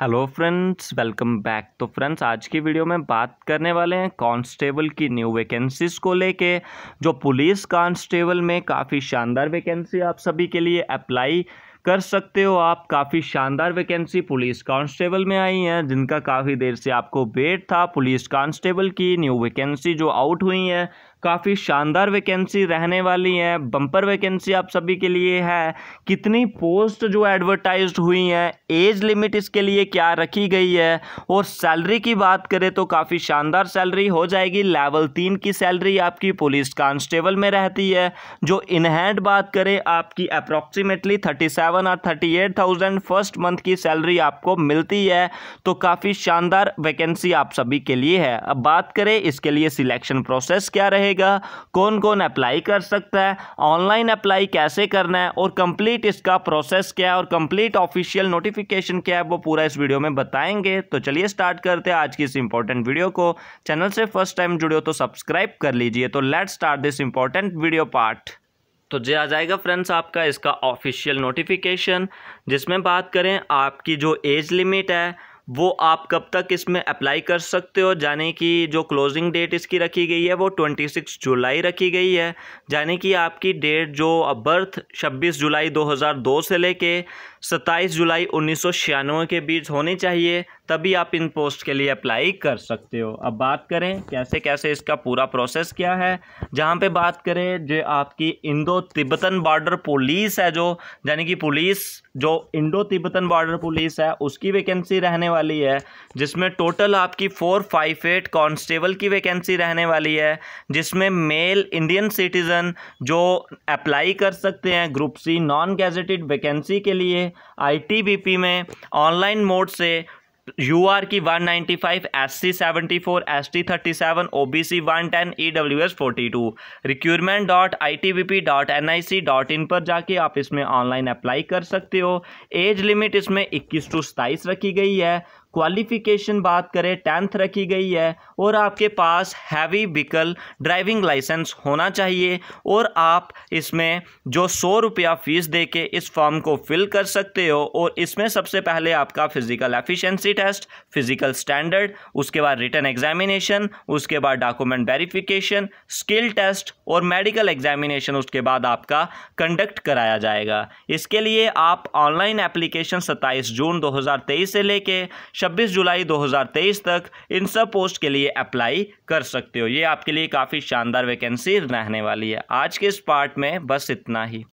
hello friends welcome back तो friends आज की वीडियो में बात करने वाले हैं कांस्टेबल की न्यू वैकेंसीज़ को लेके जो पुलिस कांस्टेबल में काफ़ी शानदार वैकेंसी आप सभी के लिए अप्लाई कर सकते हो आप काफ़ी शानदार वैकेंसी पुलिस कांस्टेबल में आई हैं जिनका काफ़ी देर से आपको वेट था पुलिस कांस्टेबल की न्यू वैकेंसी जो आउट हुई है काफ़ी शानदार वैकेंसी रहने वाली है बम्पर वैकेंसी आप सभी के लिए है कितनी पोस्ट जो एडवर्टाइज हुई हैं एज लिमिट इसके लिए क्या रखी गई है और सैलरी की बात करें तो काफ़ी शानदार सैलरी हो जाएगी लेवल तीन की सैलरी आपकी पुलिस कांस्टेबल में रहती है जो इनहैंड बात करें आपकी अप्रॉक्सीमेटली थर्टी सेवन और thirty eight thousand first month की सैलरी आपको मिलती है तो काफ़ी शानदार वैकेंसी आप सभी के लिए है अब बात करें इसके लिए सिलेक्शन प्रोसेस क्या रहेगी मिलेगा कौन कौन अप्लाई कर सकता है ऑनलाइन अप्लाई कैसे करना है और कंप्लीट इसका प्रोसेस क्या है और कंप्लीट ऑफिशियल नोटिफिकेशन क्या है वो पूरा इस वीडियो में बताएंगे तो चलिए स्टार्ट करते हैं आज की इस इंपॉर्टेंट वीडियो को चैनल से फर्स्ट टाइम जुड़े हो तो सब्सक्राइब कर लीजिए तो let start this important video part तो जे आ जाएगा फ्रेंड्स आपका इसका ऑफिशियल नोटिफिकेशन जिसमें बात करें आपकी जो एज लिमिट है वो आप कब तक इसमें अप्लाई कर सकते हो जाने की जो क्लोजिंग डेट इसकी रखी गई है वो 26 जुलाई रखी गई है जाने की आपकी डेट जो बर्थ 26 जुलाई 2002 से लेके 27 जुलाई उन्नीस के बीच होनी चाहिए तभी आप इन पोस्ट के लिए अप्लाई कर सकते हो अब बात करें कैसे कैसे इसका पूरा प्रोसेस क्या है जहाँ पे बात करें जो आपकी इंडो तिब्बतन बॉर्डर पुलिस है जो यानी कि पुलिस जो इंडो तिब्बतन बॉर्डर पुलिस है उसकी वैकेंसी रहने वाली है जिसमें टोटल आपकी फोर फाइव एट कॉन्स्टेबल की वैकेंसी रहने वाली है जिसमें मेल इंडियन सिटीज़न जो अप्लाई कर सकते हैं group C non gazetted vacancy के लिए आई में ऑनलाइन मोड से यू आर की 195, S C seventy four S T thirty seven O B C one ten E W S forty two recruitment dot I T B P dot N I C dot in पर जाके आप इसमें online apply कर सकते हो age limit इसमें इक्कीस to सताइस रखी गई है क्वालिफ़िकेशन बात करें टेंथ रखी गई है और आपके पास हैवी व्हीकल ड्राइविंग लाइसेंस होना चाहिए और आप इसमें जो सौ रुपया फ़ीस दे के इस फॉर्म को फिल कर सकते हो और इसमें सबसे पहले आपका physical efficiency test physical standard उसके बाद रिटर्न एग्जामिनेशन उसके बाद डॉक्यूमेंट वेरीफिकेशन स्किल टेस्ट और मेडिकल एग्जामिनेशन उसके बाद आपका कंडक्ट कराया जाएगा इसके लिए आप ऑनलाइन एप्लीकेशन सत्ताईस जून दो से लेके 26 जुलाई 2023 तक इन सब पोस्ट के लिए अप्लाई कर सकते हो ये आपके लिए काफ़ी शानदार वैकेंसी रहने वाली है आज के इस पार्ट में बस इतना ही